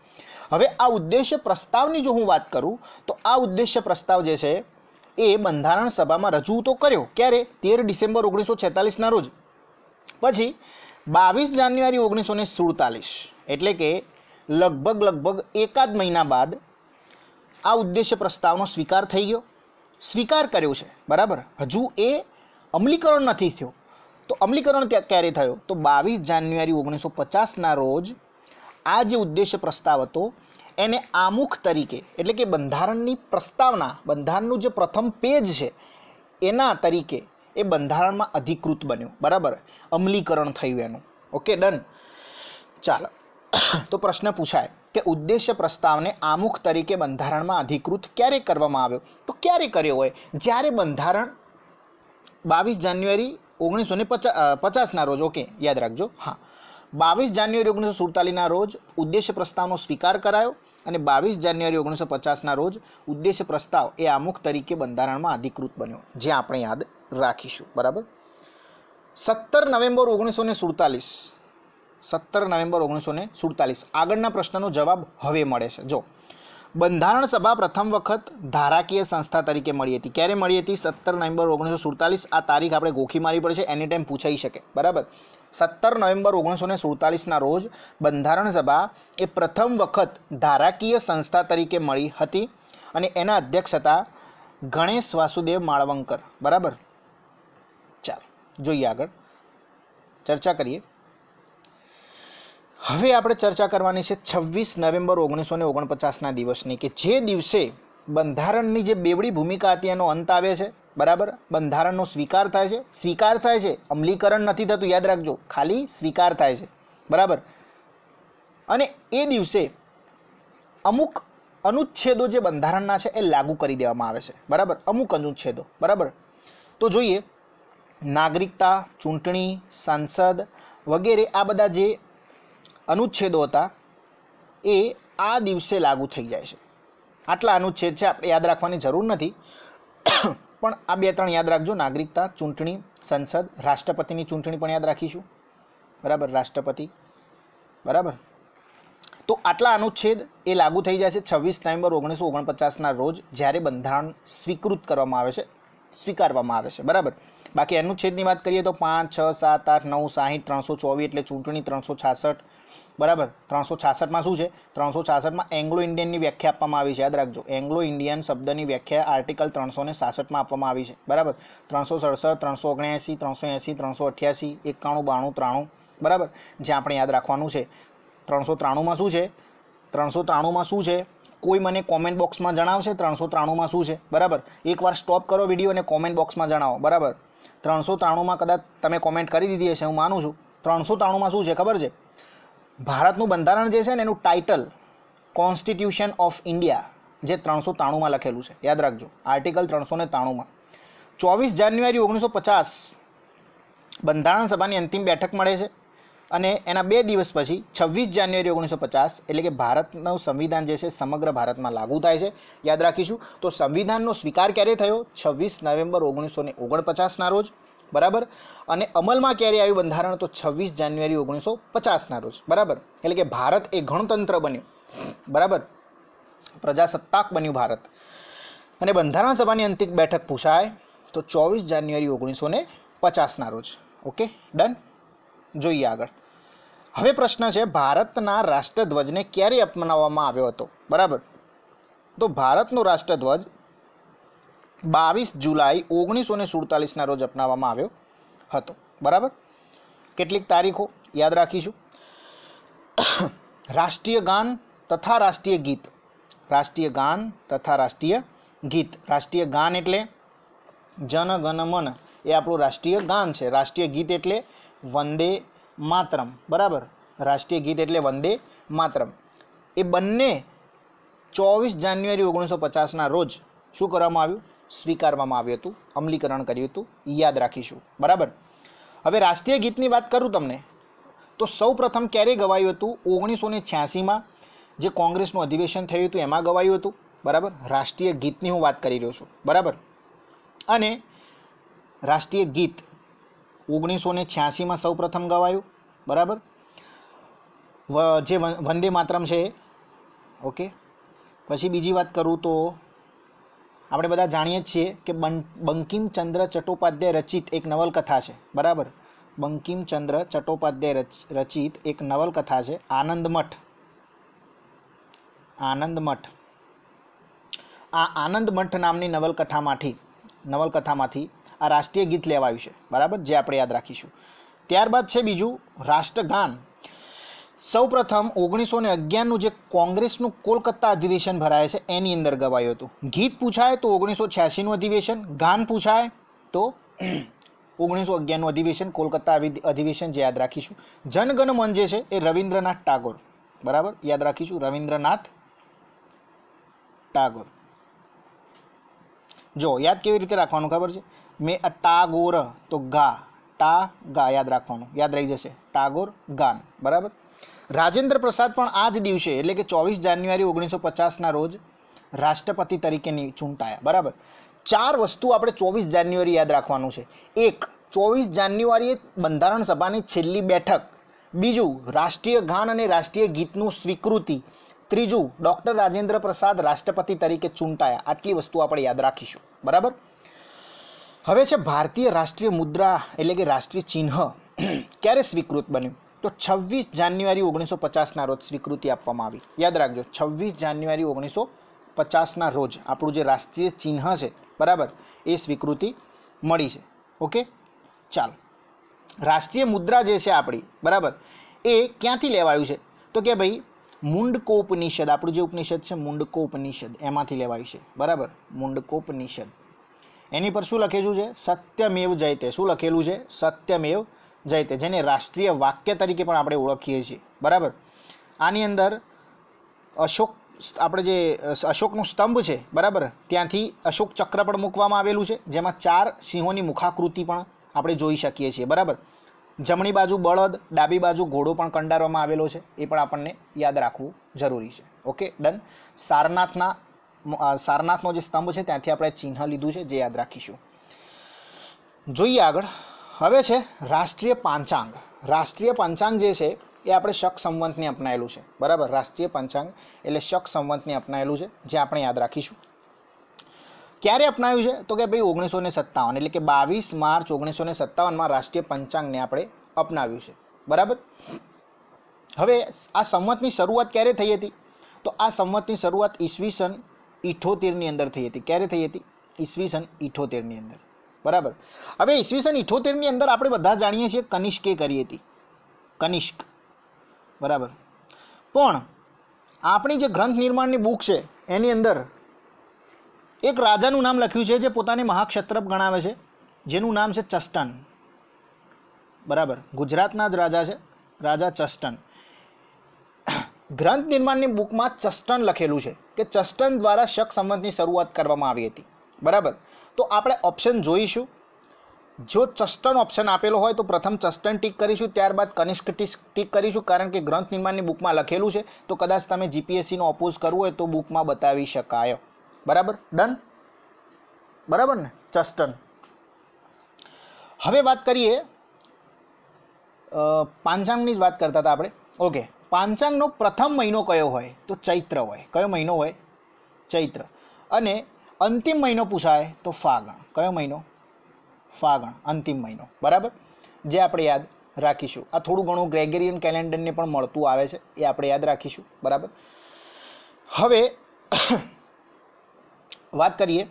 હવે આ ઉદ્દેશ્ય પ્રસ્તાવની જો હું વાત કરું તો આ ઉદ્દેશ્ય પ્રસ્તાવ જે છે એ બંધારણ સભામાં રજૂ તો કર્યો ક્યારે તેર ડિસેમ્બર ઓગણીસો છેતાલીસના રોજ પછી બાવીસ જાન્યુઆરી ઓગણીસો ને સુડતાલીસ એટલે કે લગભગ લગભગ એકાદ મહિના બાદ આ ઉદ્દેશ્ય પ્રસ્તાવનો સ્વીકાર થઈ ગયો સ્વીકાર કર્યો છે બરાબર હજુ એ અમલીકરણ નથી થયો તો અમલીકરણ ક્યારે થયો તો બાવીસ જાન્યુઆરી ઓગણીસો પચાસના રોજ આ જે ઉદ્દેશ્ય પ્રસ્તાવ હતો એને આમુખ તરીકે એટલે કે બંધારણની પ્રસ્તાવના બંધારણનું જે પ્રથમ પેજ છે એના તરીકે એ બંધારણમાં અધિકૃત બન્યું બરાબર અમલીકરણ થયું એનું ઓકે ડન ચાલો તો પ્રશ્ન પૂછાય કે ઉદ્દેશ્ય પ્રસ્તાવને આમુખ તરીકે બંધારણમાં અધિકૃત ક્યારે કરવામાં આવ્યો તો ક્યારે કર્યો હોય જ્યારે બંધારણ બાવીસ જાન્યુઆરી ઓગણીસો ને પચાસના રોજ ઓકે યાદ રાખજો હા બાવીસ જાન્યુઆરી ઓગણીસો સુડતાલીસના રોજ ઉદ્દેશ્ય પ્રસ્તાવનો સ્વીકાર કરાયો અને બાવીસ જાન્યુઆરી ઓગણીસો પચાસના રોજ ઉદ્દેશ્ય પ્રસ્તાવ એ આમુખ તરીકે બંધારણમાં અધિકૃત બન્યો જે આપણે યાદ રાખીશું બરાબર સત્તર નવેમ્બર ઓગણીસો ને સુડતાલીસ સત્તર નવેમ્બર ઓગણીસો ને સુડતાલીસ આગળના પ્રશ્નનો જવાબ હવે મળે છે જો બંધારણ સભા પ્રથમ વખત ધારાકીય સંસ્થા તરીકે મળી હતી ક્યારે મળી હતી સત્તર નવેમ્બર ઓગણીસો સુડતાલીસ આ તારીખ આપણે ગોખી મારી પડશે એની ટાઈમ પૂછાઈ શકે બરાબર સત્તર નવેમ્બર ઓગણીસો ને સુડતાલીસના રોજ બંધારણ સભા એ પ્રથમ વખત ધારાકીય સંસ્થા તરીકે મળી હતી અને એના અધ્યક્ષ હતા ગણેશ વાસુદેવ માળવંકર બરાબર જોઈએ આગળ ચર્ચા કરીએ હવે આપણે ચર્ચા કરવાની છે છવ્વીસ નવેમ્બર ઓગણીસો ને ઓગણપચાસના દિવસની કે જે દિવસે બંધારણની જે બેવડી ભૂમિકા હતી એનો અંત આવે છે બરાબર બંધારણનો સ્વીકાર થાય છે સ્વીકાર થાય છે અમલીકરણ નથી થતું યાદ રાખજો ખાલી સ્વીકાર થાય છે બરાબર અને એ દિવસે અમુક અનુચ્છેદો જે બંધારણના છે એ લાગુ કરી દેવામાં આવે છે બરાબર અમુક અનુચ્છેદો બરાબર તો જોઈએ નાગરિકતા ચૂંટણી સાંસદ વગેરે આ બધા જે અનુચ્છેદો હતા એ આ દિવસે લાગુ થઈ જાય છે આટલા અનુચ્છેદ છે આપણે યાદ રાખવાની જરૂર નથી પણ આ બે ત્રણ યાદ રાખજો નાગરિકતા ચૂંટણી સંસદ રાષ્ટ્રપતિની ચૂંટણી પણ યાદ રાખીશું બરાબર રાષ્ટ્રપતિ બરાબર તો આટલા અનુચ્છેદ એ લાગુ થઈ જાય છે છવ્વીસ નવેમ્બર ઓગણીસો ઓગણપચાસના રોજ જ્યારે બંધારણ સ્વીકૃત કરવામાં આવે છે સ્વીકારવામાં આવે છે બરાબર બાકી એનું છેદની વાત કરીએ તો પાંચ છ સાત આઠ નવ સાહીઠ ત્રણસો ચોવીસ એટલે ચૂંટણી ત્રણસો છાસઠ બરાબર ત્રણસો છાસઠમાં શું છે ત્રણસો છાસઠમાં એંગ્લો ઇન્ડિયનની વ્યાખ્યા આપવામાં આવી છે યાદ રાખજો એંગ્લો ઇન્ડિયન શબ્દની વ્યાખ્યા આર્ટિકલ ત્રણસો ને સાસઠમાં આપવામાં આવી છે બરાબર ત્રણસો સડસઠ ત્રણસો ઓગણ્યાસી ત્રણસો એંસી ત્રણસો અઠ્યાસી એકાણું બાણું ત્રાણું બરાબર જે આપણે યાદ રાખવાનું છે ત્રણસો ત્રાણુંમાં શું છે ત્રણસો ત્રાણુંમાં શું છે કોઈ મને કોમેન્ટ બોક્સમાં જણાવશે ત્રણસો ત્રાણુંમાં શું છે બરાબર એકવાર સ્ટોપ કરો વિડીયો અને કોમેન્ટ બોક્સમાં જણાવો બરાબર ત્રણસો ત્રાણુંમાં કદાચ તમે કોમેન્ટ કરી દીધી હશે હું માનું છું ત્રણસો ત્રાણુંમાં શું છે ખબર છે ભારતનું બંધારણ જે છે ને એનું ટાઇટલ કોન્સ્ટિટ્યુશન ઓફ ઇન્ડિયા જે ત્રણસો ત્રાણુંમાં લખેલું છે યાદ રાખજો આર્ટિકલ ત્રણસો ને ત્રાણુંમાં ચોવીસ જાન્યુઆરી ઓગણીસો પચાસ બંધારણ સભાની અંતિમ બેઠક મળે છે અને એના બે દિવસ પછી છવ્વીસ જાન્યુઆરી ઓગણીસો પચાસ એટલે કે ભારતનું સંવિધાન જે છે સમગ્ર ભારતમાં લાગુ થાય છે યાદ રાખીશું તો સંવિધાનનો સ્વીકાર ક્યારે થયો છવ્વીસ નવેમ્બર ઓગણીસો ને ઓગણપચાસના રોજ બરાબર અને અમલમાં ક્યારે આવ્યું બંધારણ તો છવ્વીસ જાન્યુઆરી ઓગણીસો પચાસના રોજ બરાબર એટલે કે ભારત એ ગણતંત્ર બન્યું બરાબર પ્રજાસત્તાક બન્યું ભારત અને બંધારણ સભાની અંતિક બેઠક પૂછાય તો ચોવીસ જાન્યુઆરી ઓગણીસો ને પચાસના રોજ ઓકે ડન જોઈએ આગળ હવે પ્રશ્ન છે ભારતના રાષ્ટ્રધ્વજને ક્યારે અપનાવવામાં આવ્યો હતો બરાબર તો ભારતનો રાષ્ટ્રધ્વજ બાવીસ જુલાઈ ઓગણીસો ને સુડતાલીસના રોજ અપનાવવામાં આવ્યો હતો બરાબર કેટલીક તારીખો યાદ રાખીશું રાષ્ટ્રીય ગાન તથા રાષ્ટ્રીય ગીત રાષ્ટ્રીય ગાન તથા રાષ્ટ્રીય ગીત રાષ્ટ્રીય ગાન એટલે જન ગણ મન એ આપણું રાષ્ટ્રીય ગાન છે રાષ્ટ્રીય ગીત એટલે વંદે માતરમ બરાબર રાષ્ટ્રીય ગીત એટલે વંદે માતરમ એ બંને ચોવીસ જાન્યુઆરી ઓગણીસો પચાસના રોજ શું કરવામાં આવ્યું સ્વીકારવામાં આવ્યું હતું અમલીકરણ કર્યું હતું યાદ રાખીશું બરાબર હવે રાષ્ટ્રીય ગીતની વાત કરું તમને તો સૌ પ્રથમ ક્યારે ગવાયું હતું ઓગણીસો ને છ્યાસીમાં જે કોંગ્રેસનું અધિવેશન થયું હતું એમાં ગવાયું હતું બરાબર રાષ્ટ્રીય ગીતની હું વાત કરી રહ્યો છું બરાબર અને રાષ્ટ્રીય ગીત ઓગણીસો ને છ્યાસીમાં સૌ પ્રથમ ગવાયું બરાબર જે વંદે માતરમ છે ઓકે પછી બીજી વાત કરું તો આપણે બધા જાણીએ જ છીએ કે બંકિમચંદ્ર ચટ્ટોપાધ્યાય રચિત એક નવલકથા છે બરાબર બંકિમચંદ્ર ચટ્ટોપાધ્યાય રચિત એક નવલકથા છે આનંદમઠ આનંદમઠ આ આનંદમઠ નામની નવલકથામાંથી નવલકથામાંથી આ રાષ્ટ્રીય ગીત લેવાયું છે બરાબર જે આપણે યાદ રાખીશું ત્યારબાદ છે બીજું રાષ્ટ્રગાન સૌપ્રથમ ઓગણીસો ને અગિયારનું જે કોંગ્રેસનું કોલકાતા અધિવેશન ભરાય છે એની અંદર ગવાયું હતું ગીત પૂછાય તો ઓગણીસો છ્યાસીનું અધિવેશન ગાન પૂછાય તો ઓગણીસો અગિયારનું અધિવેશન કોલકાતા અધિવેશન જે યાદ રાખીશું જનગણ મન જે છે એ રવિન્દ્રનાથ ટાગોર બરાબર યાદ રાખીશું રવિન્દ્રનાથ ટાગોર જો યાદ કેવી રીતે રાખવાનું ખબર છે મેં આ ટાગોર તો ગા ટા ગા યાદ રાખવાનું યાદ રહી જશે ટાગોર ગાન બરાબર રાજેન્દ્ર પ્રસાદ પણ આ જ દિવસે એટલે કે ચોવીસ જાન્યુઆરી ઓગણીસો પચાસના રોજ રાષ્ટ્રપતિ તરીકેની ચૂંટાયા બરાબર ચાર વસ્તુ આપણે ચોવીસ જાન્યુઆરી યાદ રાખવાનું છે એક ચોવીસ જાન્યુઆરીએ બંધારણ સભાની છેલ્લી બેઠક બીજું રાષ્ટ્રીય ગાન અને રાષ્ટ્રીય ગીતનું સ્વીકૃતિ ત્રીજું ડૉક્ટર રાજેન્દ્ર પ્રસાદ રાષ્ટ્રપતિ તરીકે ચૂંટાયા આટલી વસ્તુ આપણે યાદ રાખીશું બરાબર હવે છે ભારતીય રાષ્ટ્રીય મુદ્રા એટલે કે રાષ્ટ્રીય ચિહ્ન ક્યારે સ્વીકૃત બન્યું તો છવ્વીસ જાન્યુઆરી ઓગણીસો પચાસના રોજ સ્વીકૃતિ આપવામાં આવી યાદ રાખજો છવ્વીસ જાન્યુઆરી ઓગણીસો પચાસના રોજ આપણું જે રાષ્ટ્રીય ચિહ્ન છે બરાબર એ સ્વીકૃતિ મળી છે ઓકે ચાલ રાષ્ટ્રીય મુદ્રા જે છે આપણી બરાબર એ ક્યાંથી લેવાયું છે તો કે ભાઈ મુંડકો ઉપનિષદ આપણું જે ઉપનિષદ છે મુંડકો ઉપનિષદ એમાંથી લેવાયું છે બરાબર મુંડકો ઉપનિષદ એની પર શું લખેલું છે સત્યમેવ જયતે શું લખેલું છે સત્યમેવ જયતે જેને રાષ્ટ્રીય વાક્ય તરીકે પણ આપણે ઓળખીએ છીએ બરાબર આની અંદર અશોક આપણે જે અશોકનું સ્તંભ છે બરાબર ત્યાંથી અશોક ચક્ર પણ મૂકવામાં આવેલું છે જેમાં ચાર સિંહોની મુખાકૃતિ પણ આપણે જોઈ શકીએ છીએ બરાબર જમણી બાજુ બળદ ડાબી બાજુ ઘોડો પણ કંડારવામાં આવેલો છે એ પણ આપણને યાદ રાખવું જરૂરી છે ઓકે ડન સારનાથના સારનાથનો જે સ્તંભ છે ત્યાંથી આપણે ચિહ્ન લીધું છે જે યાદ રાખીશું જોઈએ આગળ હવે છે રાષ્ટ્રીય પાંચાંગ રાષ્ટ્રીય પંચાંગ જે છે એ આપણે શક સંવંતને અપનાયેલું છે બરાબર રાષ્ટ્રીય પંચાંગ એટલે શક સંવંતને અપનાયેલું છે જે આપણે યાદ રાખીશું ક્યારે અપનાવ્યું છે તો કે ભાઈ ઓગણીસો ને સત્તાવન એટલે કે બાવીસ માર્ચ ઓગણીસો સત્તાવનમાં રાષ્ટ્રીય પંચાંગને આપણે અપનાવ્યું છે બરાબર હવે આ સંવતની શરૂઆત ક્યારે થઈ હતી તો આ સંવતની શરૂઆત ઈસવીસન ઇઠોતેરની અંદર થઈ હતી ક્યારે થઈ હતી ઈસવીસન ઇઠોતેરની અંદર બરાબર હવે ઈસવીસન ઇઠોતેરની અંદર આપણે બધા જાણીએ છીએ કનિષ્કે કરી હતી કનિષ્ક બરાબર પણ આપણી જે ગ્રંથ નિર્માણની બુક છે એની અંદર એક રાજાનું નામ લખ્યું છે જે પોતાને મહાક્ષત્રપ ગણાવે છે જેનું નામ છે ચસ્ટન બરાબર ગુજરાતના જ રાજા છે રાજા ચસ્ટન ગ્રંથ નિર્માણની બુકમાં ચસ્ટન લખેલું છે કે ચસ્ટન દ્વારા શક સંવંતની શરૂઆત કરવામાં આવી હતી બરાબર તો આપણે ઓપ્શન જોઈશું જો ચસ્ટન ઓપ્શન આપેલો હોય તો પ્રથમ ચસ્ટન ટીક કરીશું ત્યારબાદ કનિષ્ક ટીક કરીશું કારણ કે ગ્રંથ નિર્માણની બુકમાં લખેલું છે તો કદાચ તમે જીપીએસસીનો ઓપોઝ કરવો હોય તો બુકમાં બતાવી શકાય બરાબર ડન બરાબર ને ચસ્ટન હવે વાત કરીએ પાંચાંગની જ વાત કરતા હતા આપણે ઓકે પાંચાંગનો પ્રથમ મહિનો કયો હોય તો ચૈત્ર હોય કયો મહિનો હોય ચૈત્ર અને અંતિમ મહિનો પૂછાય તો ફાગણ કયો મહિનો ફાગણ અંતિમ મહિનો બરાબર જે આપણે યાદ રાખીશું આ થોડું ઘણું ગ્રેગેરિયન કેલેન્ડરને પણ મળતું આવે છે એ આપણે યાદ રાખીશું બરાબર હવે વાત કરીએ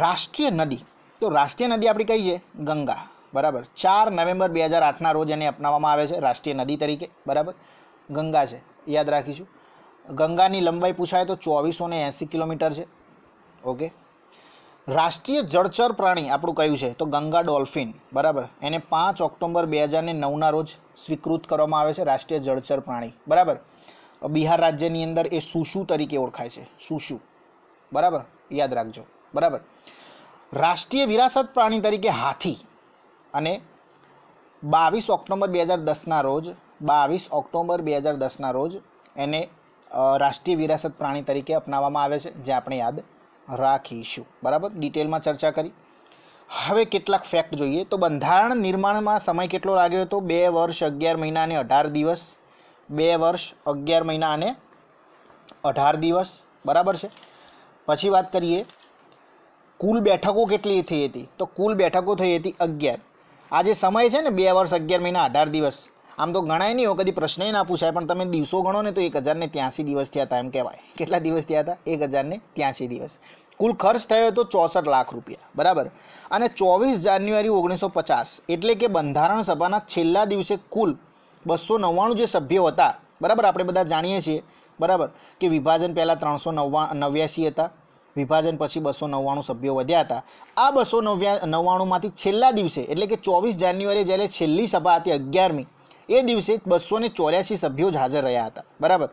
રાષ્ટ્રીય નદી તો રાષ્ટ્રીય નદી આપણી કઈ છે ગંગા બરાબર ચાર નવેમ્બર બે હજાર આઠના રોજ એને અપનાવવામાં આવે છે રાષ્ટ્રીય નદી તરીકે બરાબર ગંગા છે યાદ રાખીશું ગંગાની લંબાઈ પૂછાય તો ચોવીસો ને એંસી કિલોમીટર છે ઓકે રાષ્ટ્રીય જળચર પ્રાણી આપણું કયું છે તો ગંગા ડોલ્ફિન બરાબર એને પાંચ ઓક્ટોબર બે હજાર ને નવના રોજ સ્વીકૃત કરવામાં આવે છે રાષ્ટ્રીય જળચર પ્રાણી બરાબર બિહાર રાજ્યની અંદર એ સુશુ તરીકે ઓળખાય છે સુશુ બરાબર યાદ રાખજો બરાબર રાષ્ટ્રીય વિરાસત પ્રાણી તરીકે હાથી અને બાવીસ ઓક્ટોબર બે હજાર દસના રોજ બાવીસ ઓક્ટોબર બે હજાર દસના રોજ એને રાષ્ટ્રીય વિરાસત પ્રાણી તરીકે અપનાવવામાં આવે છે જે આપણે યાદ રાખીશું બરાબર ડિટેલમાં ચર્ચા કરી હવે કેટલાક ફેક્ટ જોઈએ તો બંધારણ નિર્માણમાં સમય કેટલો લાગ્યો હતો બે વર્ષ અગિયાર મહિના અને અઢાર દિવસ બે વર્ષ અગિયાર મહિના અને અઢાર દિવસ બરાબર છે પછી વાત કરીએ કુલ બેઠકો કેટલી થઈ હતી તો કુલ બેઠકો થઈ હતી અગિયાર આજે સમય છે ને બે વર્ષ અગિયાર મહિના અઢાર દિવસ આમ તો ગણાય નહીં કદી પ્રશ્ન ના પૂછાય પણ તમે દિવસો ગણો ને તો એક હજારને ત્યાંસી દિવસ થયા હતા એમ કહેવાય કેટલા દિવસ થયા હતા એક હજારને ત્યાંસી દિવસ કુલ ખર્ચ થયો હતો ચોસઠ લાખ રૂપિયા બરાબર અને ચોવીસ જાન્યુઆરી ઓગણીસો પચાસ એટલે કે બંધારણ સભાના છેલ્લા દિવસે કુલ બસો નવ્વાણું જે સભ્યો હતા બરાબર આપણે બધા જાણીએ છીએ બરાબર કે વિભાજન પહેલાં ત્રણસો નવ્વા નવ્યાસી હતા વિભાજન પછી બસો નવ્વાણું સભ્યો વધ્યા હતા આ બસો નવ્યા નવ્વાણુંમાંથી છેલ્લા દિવસે એટલે કે ચોવીસ જાન્યુઆરીએ જ્યારે છેલ્લી સભા હતી અગિયારમી એ દિવસે બસો ચોર્યાસી સભ્યો જ હાજર રહ્યા હતા બરાબર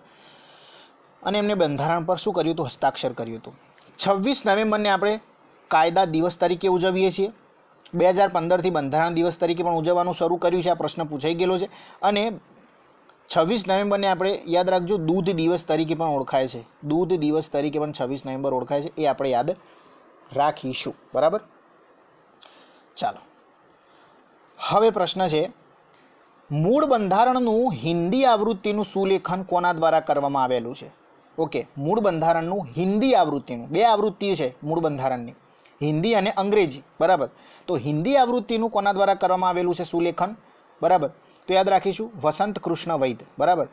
અને એમને બંધારણ પર શું કર્યું હતું હસ્તાક્ષર કર્યું હતું છવ્વીસ નવેમ્બરને આપણે કાયદા દિવસ તરીકે ઉજવીએ છીએ બે હજાર પંદરથી બંધારણ દિવસ તરીકે પણ ઉજવવાનું શરૂ કર્યું છે આ પ્રશ્ન પૂછાઈ ગયેલો છે અને છવ્વીસ નવેમ્બરને આપણે યાદ રાખજો દૂધ દિવસ તરીકે પણ ઓળખાય છે દૂધ દિવસ તરીકે પણ છવ્વીસ નવેમ્બર ઓળખાય છે એ આપણે યાદ રાખીશું બરાબર ચાલો હવે પ્રશ્ન છે મૂળ બંધારણનું હિન્દી આવૃત્તિનું સુલેખન કોના દ્વારા કરવામાં આવેલું છે ઓકે મૂળ બંધારણનું હિન્દી આવૃત્તિનું બે આવૃત્તિ છે મૂળ બંધારણની હિન્દી અને અંગ્રેજી બરાબર તો હિન્દી આવૃત્તિનું કોના દ્વારા કરવામાં આવેલું છે સુલેખન બરાબર તો યાદ રાખીશું વસંત કૃષ્ણ વૈદ બરાબર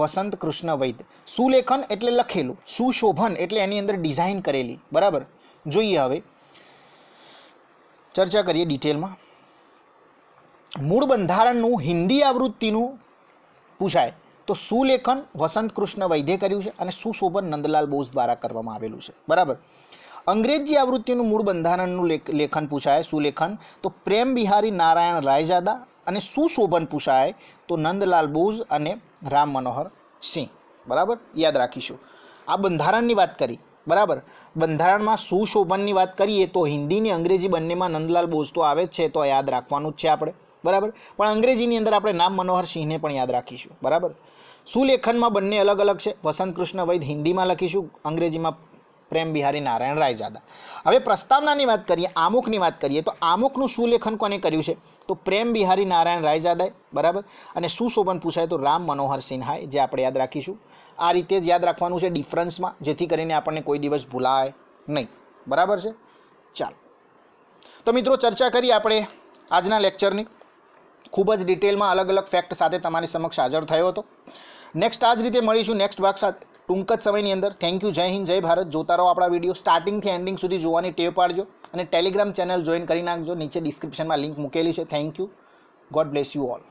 વસંત કૃષ્ણ વૈદ સુલેખન એટલે લખેલું સુશોભન એટલે એની અંદર ડિઝાઇન કરેલી બરાબર જોઈએ હવે ચર્ચા કરીએ ડિટેલમાં મૂળ બંધારણનું હિન્દી આવૃત્તિનું પૂછાય તો સુલેખન વસંત કૃષ્ણ વૈદ્યે કર્યું છે અને સુશોભન નંદલાલ બોઝ દ્વારા કરવામાં આવેલું છે બરાબર અંગ્રેજી આવૃત્તિનું મૂળ બંધારણનું લેખન પૂછાય સુલેખન તો પ્રેમ બિહારી નારાયણ રાયજાદા અને સુશોભન પૂછાય તો નંદલાલ બોઝ અને રામ મનોહર સિંહ બરાબર યાદ રાખીશું આ બંધારણની વાત કરી બરાબર બંધારણમાં સુશોભનની વાત કરીએ તો હિન્દી ને અંગ્રેજી બંનેમાં નંદલાલ બોઝ તો આવે જ છે તો યાદ રાખવાનું જ છે આપણે બરાબર પણ અંગ્રેજીની અંદર આપણે નામ મનોહર સિંહને પણ યાદ રાખીશું બરાબર સુલેખનમાં બંને અલગ અલગ છે વસંત કૃષ્ણ વૈદ હિન્દીમાં લખીશું અંગ્રેજીમાં પ્રેમ બિહારી નારાયણ રાયજાદા હવે પ્રસ્તાવનાની વાત કરીએ આમુખની વાત કરીએ તો આમુખનું સુલેખન કોને કર્યું છે તો પ્રેમ બિહારી નારાયણ રાયજાદાએ બરાબર અને સુશોભન પૂછાય તો રામ મનોહર સિન્હાએ જે આપણે યાદ રાખીશું આ રીતે જ યાદ રાખવાનું છે ડિફરન્સમાં જેથી કરીને આપણને કોઈ દિવસ ભૂલાય નહીં બરાબર છે ચાલો તો મિત્રો ચર્ચા કરી આપણે આજના લેક્ચરની ખૂબ જ ડિટેલમાં અલગ અલગ ફેક્ટ સાથે તમારી સમક્ષ હાજર થયો હતો નેક્સ્ટ આ જ રીતે મળીશું નેક્સ્ટ ભાગ સાથે ટૂંક જ સમયની અંદર થેન્ક યુ જય હિન્દ જય ભારત જોતા રહો આપણા વિડીયો સ્ટાર્ટિંગથી એન્ડિંગ સુધી જોવાની ટેવ પાડજો અને ટેલિગ્રામ ચેનલ જોઈન કરી નાખજો નીચે ડિસ્ક્રિપ્શનમાં લિંક મૂકેલી છે thank you God bless you all